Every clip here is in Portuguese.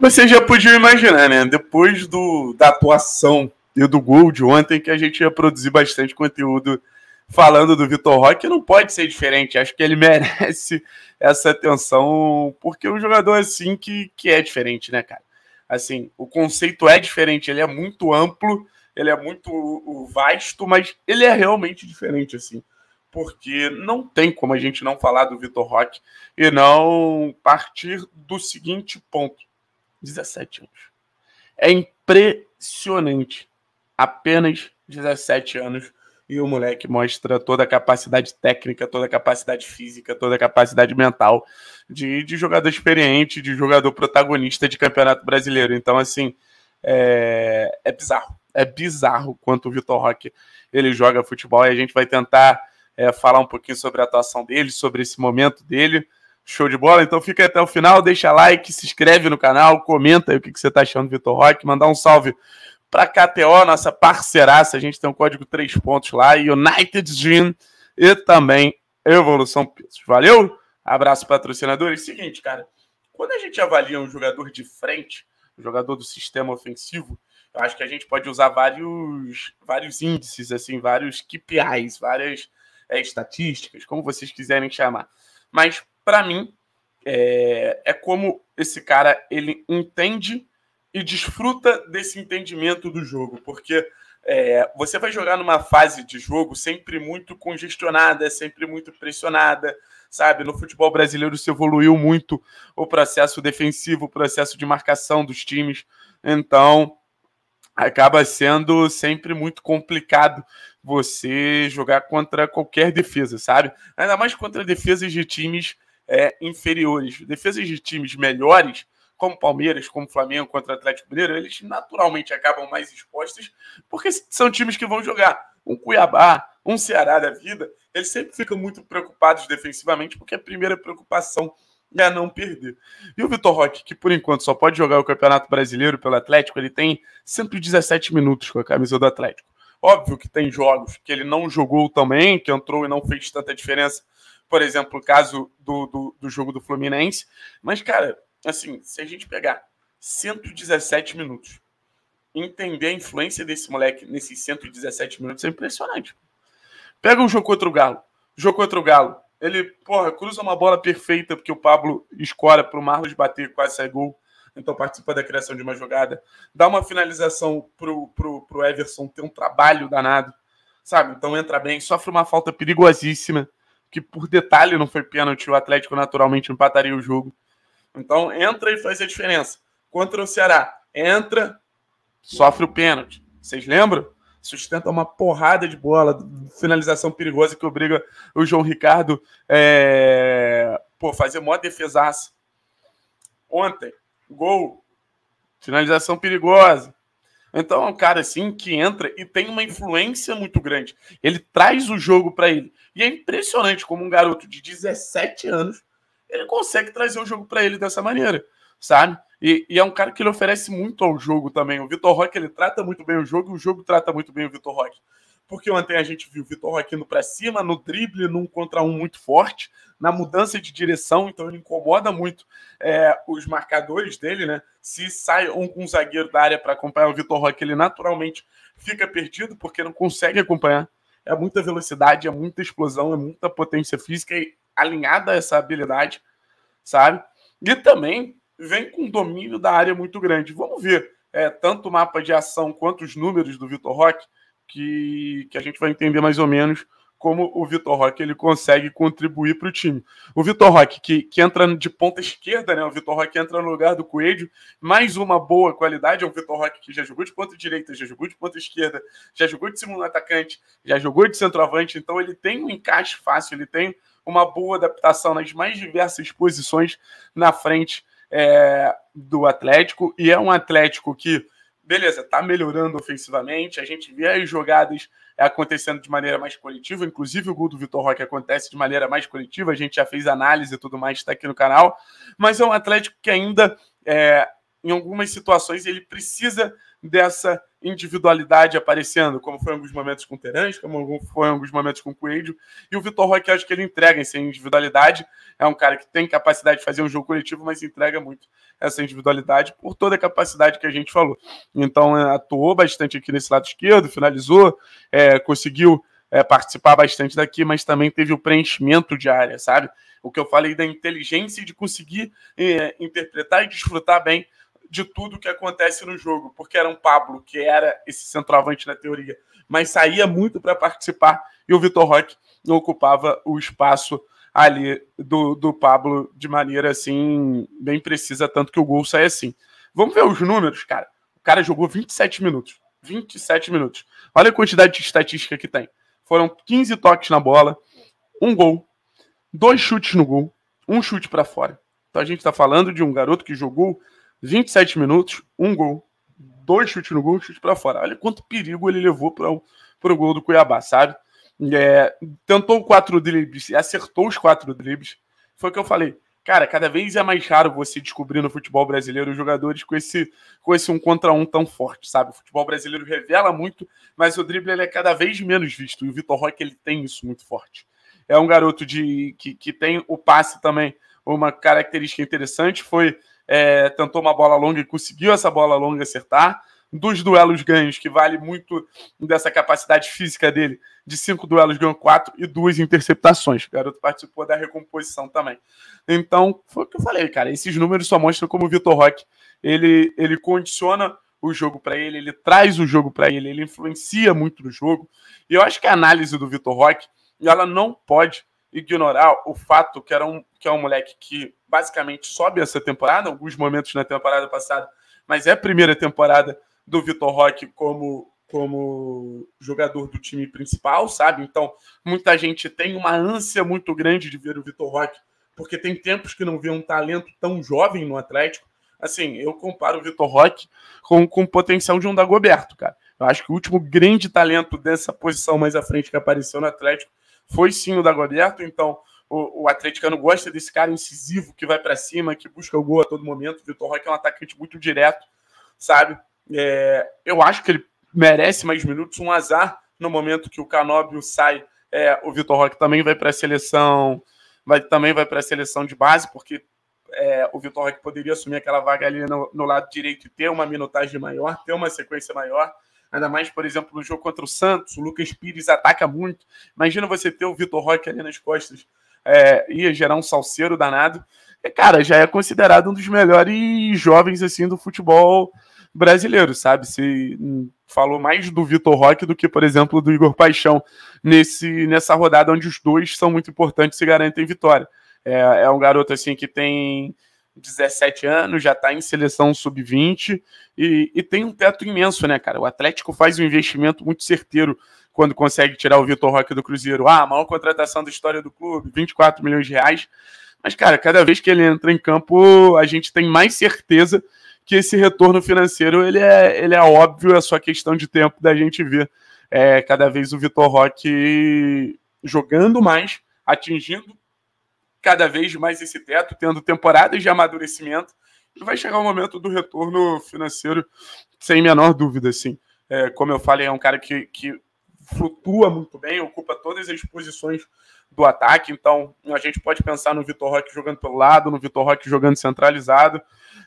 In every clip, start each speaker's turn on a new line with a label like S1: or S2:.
S1: Você já podia imaginar, né? Depois do, da atuação e do gol de ontem, que a gente ia produzir bastante conteúdo falando do Vitor Roque, não pode ser diferente. Acho que ele merece essa atenção, porque é um jogador assim que, que é diferente, né, cara? Assim, o conceito é diferente, ele é muito amplo, ele é muito vasto, mas ele é realmente diferente, assim. Porque não tem como a gente não falar do Vitor Roque e não partir do seguinte ponto. 17 anos. É impressionante. Apenas 17 anos e o moleque mostra toda a capacidade técnica, toda a capacidade física, toda a capacidade mental de, de jogador experiente, de jogador protagonista de campeonato brasileiro. Então, assim, é, é bizarro. É bizarro quanto o Vitor Roque ele joga futebol e a gente vai tentar é, falar um pouquinho sobre a atuação dele, sobre esse momento dele. Show de bola? Então fica até o final, deixa like, se inscreve no canal, comenta aí o que, que você está achando do Vitor Roque, mandar um salve para KTO, nossa parceiraça. A gente tem um código 3 pontos lá, United Gym e também Evolução Pesos. Valeu? Abraço, patrocinadores. Seguinte, cara, quando a gente avalia um jogador de frente, um jogador do sistema ofensivo, eu acho que a gente pode usar vários, vários índices, assim, vários KPIs, várias é, estatísticas, como vocês quiserem chamar. Mas para mim, é, é como esse cara ele entende e desfruta desse entendimento do jogo, porque é, você vai jogar numa fase de jogo sempre muito congestionada, sempre muito pressionada, sabe? No futebol brasileiro se evoluiu muito o processo defensivo, o processo de marcação dos times, então acaba sendo sempre muito complicado você jogar contra qualquer defesa, sabe? Ainda mais contra defesas de times é, inferiores. Defesas de times melhores, como Palmeiras, como Flamengo, contra Atlético Mineiro, eles naturalmente acabam mais expostos, porque são times que vão jogar um Cuiabá, um Ceará da vida, eles sempre ficam muito preocupados defensivamente, porque a primeira preocupação é não perder. E o Vitor Roque, que por enquanto só pode jogar o Campeonato Brasileiro pelo Atlético, ele tem 117 minutos com a camisa do Atlético. Óbvio que tem jogos que ele não jogou também, que entrou e não fez tanta diferença. Por exemplo, o caso do, do, do jogo do Fluminense. Mas, cara, assim, se a gente pegar 117 minutos, entender a influência desse moleque nesses 117 minutos é impressionante. Pega o um jogo contra o Galo. Jogo contra o Galo. Ele, porra, cruza uma bola perfeita porque o Pablo escora pro Marlos bater quase sai gol então participa da criação de uma jogada, dá uma finalização pro, pro, pro Everson ter um trabalho danado, sabe? Então entra bem, sofre uma falta perigosíssima, que por detalhe não foi pênalti, o Atlético naturalmente empataria o jogo. Então entra e faz a diferença. Contra o Ceará, entra, sofre o pênalti. Vocês lembram? Sustenta uma porrada de bola, finalização perigosa que obriga o João Ricardo é... pô, fazer mó defesaça. Ontem, gol, finalização perigosa. Então é um cara assim que entra e tem uma influência muito grande. Ele traz o jogo para ele. E é impressionante como um garoto de 17 anos ele consegue trazer o jogo para ele dessa maneira, sabe? E, e, é um cara que ele oferece muito ao jogo também. O Vitor Roque ele trata muito bem o jogo e o jogo trata muito bem o Vitor Roque porque ontem a gente viu o Vitor indo para cima, no drible, num contra um muito forte, na mudança de direção, então ele incomoda muito é, os marcadores dele, né? Se sai um, um zagueiro da área para acompanhar o Vitor Roque, ele naturalmente fica perdido porque não consegue acompanhar. É muita velocidade, é muita explosão, é muita potência física e alinhada a essa habilidade, sabe? E também vem com um domínio da área muito grande. Vamos ver é, tanto o mapa de ação quanto os números do Vitor Roque que, que a gente vai entender mais ou menos como o Vitor Roque ele consegue contribuir para o time. O Vitor Roque, que, que entra de ponta esquerda, né? O Vitor Roque entra no lugar do Coelho, mais uma boa qualidade. É um Vitor Roque que já jogou de ponta direita, já jogou de ponta esquerda, já jogou de segundo atacante, já jogou de centroavante. Então ele tem um encaixe fácil, ele tem uma boa adaptação nas mais diversas posições na frente é, do Atlético. E é um Atlético que beleza, tá melhorando ofensivamente, a gente vê as jogadas acontecendo de maneira mais coletiva, inclusive o gol do Vitor Roque acontece de maneira mais coletiva, a gente já fez análise e tudo mais, está aqui no canal, mas é um Atlético que ainda é, em algumas situações ele precisa dessa individualidade aparecendo, como foi em alguns momentos com o Terãs, como foi em alguns momentos com o Coelho. E o Vitor Roque, acho que ele entrega essa individualidade. É um cara que tem capacidade de fazer um jogo coletivo, mas entrega muito essa individualidade por toda a capacidade que a gente falou. Então, é, atuou bastante aqui nesse lado esquerdo, finalizou, é, conseguiu é, participar bastante daqui, mas também teve o preenchimento de área, sabe? O que eu falei da inteligência de conseguir é, interpretar e desfrutar bem de tudo que acontece no jogo, porque era um Pablo, que era esse centroavante na teoria, mas saía muito para participar, e o Vitor Roque ocupava o espaço ali do, do Pablo de maneira assim, bem precisa, tanto que o gol sai assim. Vamos ver os números, cara. O cara jogou 27 minutos. 27 minutos. Olha a quantidade de estatística que tem. Foram 15 toques na bola, um gol, dois chutes no gol, um chute para fora. Então a gente está falando de um garoto que jogou 27 minutos, um gol, dois chutes no gol, chute para fora. Olha quanto perigo ele levou para o gol do Cuiabá, sabe? É, tentou quatro dribles, acertou os quatro dribles. Foi o que eu falei. Cara, cada vez é mais raro você descobrir no futebol brasileiro jogadores com esse, com esse um contra um tão forte, sabe? O futebol brasileiro revela muito, mas o drible ele é cada vez menos visto. E o Vitor Roque ele tem isso muito forte. É um garoto de que, que tem o passe também, uma característica interessante. Foi é, tentou uma bola longa e conseguiu essa bola longa acertar. Dos duelos ganhos, que vale muito dessa capacidade física dele, de cinco duelos ganhou quatro e duas interceptações. O garoto participou da recomposição também. Então, foi o que eu falei, cara. Esses números só mostram como o Vitor Roque ele, ele condiciona o jogo para ele, ele traz o jogo para ele, ele influencia muito no jogo. E eu acho que a análise do Vitor Roque, ela não pode ignorar o fato que, era um, que é um moleque que basicamente sobe essa temporada, alguns momentos na temporada passada, mas é a primeira temporada do Vitor Roque como, como jogador do time principal, sabe? Então, muita gente tem uma ânsia muito grande de ver o Vitor Roque, porque tem tempos que não vê um talento tão jovem no Atlético. Assim, eu comparo o Vitor Roque com, com o potencial de um Dagoberto, cara. Eu acho que o último grande talento dessa posição mais à frente que apareceu no Atlético foi sim o Dagoberto, então o, o atleticano gosta desse cara incisivo que vai para cima, que busca o gol a todo momento. O Vitor Roque é um atacante muito direto, sabe? É, eu acho que ele merece mais minutos. Um azar no momento que o Canóbio sai, é, o Vitor Roque também vai para a seleção, vai, também vai para a seleção de base, porque é, o Vitor Roque poderia assumir aquela vaga ali no, no lado direito e ter uma minutagem maior, ter uma sequência maior ainda mais, por exemplo, no jogo contra o Santos, o Lucas Pires ataca muito. Imagina você ter o Vitor Roque ali nas costas, é, ia gerar um salseiro danado. E, cara, já é considerado um dos melhores jovens assim do futebol brasileiro, sabe? Se falou mais do Vitor Roque do que, por exemplo, do Igor Paixão nesse, nessa rodada onde os dois são muito importantes e garantem vitória. É, é um garoto assim que tem 17 anos, já está em seleção sub-20 e, e, tem um teto imenso, né, cara? O Atlético faz um investimento muito certeiro quando consegue tirar o Vitor Roque do Cruzeiro. Ah, a maior contratação da história do clube, 24 milhões de reais. Mas, cara, cada vez que ele entra em campo, a gente tem mais certeza que esse retorno financeiro ele é, ele é óbvio, é só questão de tempo da gente ver é, cada vez o Vitor Roque jogando mais, atingindo cada vez mais esse teto, tendo temporadas de amadurecimento. E vai chegar o momento do retorno financeiro, sem menor dúvida, assim. É, como eu falei, é um cara que, que flutua muito bem, ocupa todas as posições do ataque. Então, a gente pode pensar no Vitor Roque jogando pelo lado, no Vitor Roque jogando centralizado.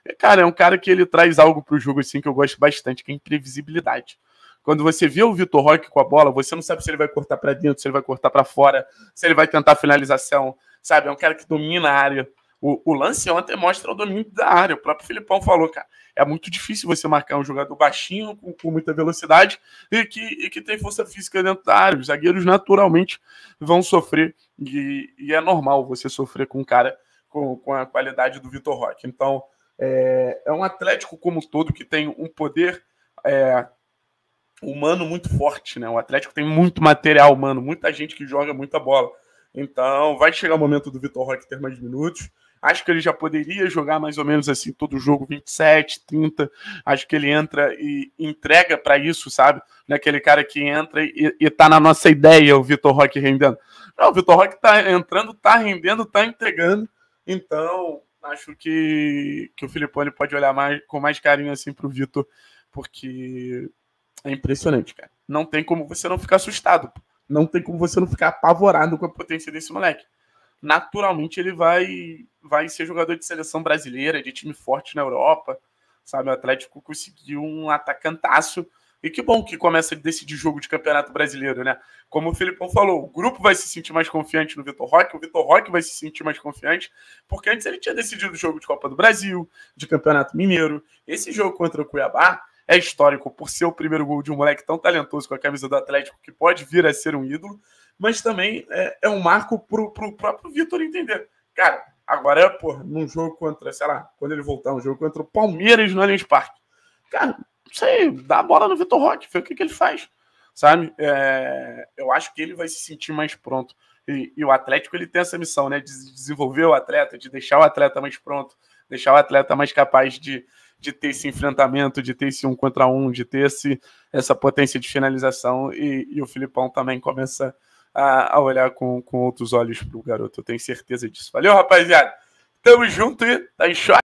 S1: E, cara, é um cara que ele traz algo para o jogo assim que eu gosto bastante, que é imprevisibilidade. Quando você vê o Vitor Roque com a bola, você não sabe se ele vai cortar para dentro, se ele vai cortar para fora, se ele vai tentar finalização, sabe? É um cara que domina a área. O, o lance ontem mostra o domínio da área. O próprio Filipão falou, cara, é muito difícil você marcar um jogador baixinho, com, com muita velocidade e que, e que tem força física dentro da área. Os zagueiros naturalmente vão sofrer e, e é normal você sofrer com um cara com, com a qualidade do Vitor Roque. Então, é, é, um Atlético como um todo que tem um poder é, humano muito forte, né? O Atlético tem muito material humano, muita gente que joga muita bola. Então, vai chegar o momento do Vitor Roque ter mais minutos. Acho que ele já poderia jogar mais ou menos assim todo jogo, 27, 30. Acho que ele entra e entrega para isso, sabe? Naquele é cara que entra e, e tá na nossa ideia o Vitor Roque rendendo. Não, o Vitor Roque tá entrando, tá rendendo, tá entregando. Então, acho que, que o Filipone pode olhar mais, com mais carinho assim pro Vitor, porque é impressionante, cara. Não tem como você não ficar assustado. Pô. Não tem como você não ficar apavorado com a potência desse moleque. Naturalmente ele vai vai ser jogador de seleção brasileira, de time forte na Europa, sabe? O Atlético conseguiu um atacantaço. E que bom que começa a decidir jogo de campeonato brasileiro, né? Como o Filipão falou, o grupo vai se sentir mais confiante no Vitor Roque, o Vitor Roque vai se sentir mais confiante, porque antes ele tinha decidido o jogo de Copa do Brasil, de Campeonato Mineiro. Esse jogo contra o Cuiabá é histórico por ser o primeiro gol de um moleque tão talentoso com a camisa do Atlético que pode vir a ser um ídolo, mas também é, é um marco pro, pro próprio Vitor entender. Cara, agora, é pô, num jogo contra, sei lá, quando ele voltar, um jogo contra o Palmeiras no Allianz Parque. Cara, não sei, dá a bola no Vitor Roque, vê o que, que ele faz, sabe? É, eu acho que ele vai se sentir mais pronto. E, e, o Atlético ele tem essa missão, né? De desenvolver o atleta, de deixar o atleta mais pronto, deixar o atleta mais capaz de, de ter esse enfrentamento, de ter esse um contra um, de ter esse, essa potência de finalização. E, e o Filipão também começa a, a, olhar com, com outros olhos para o garoto. Eu tenho certeza disso. Valeu, rapaziada. Tamo junto e tá em choque.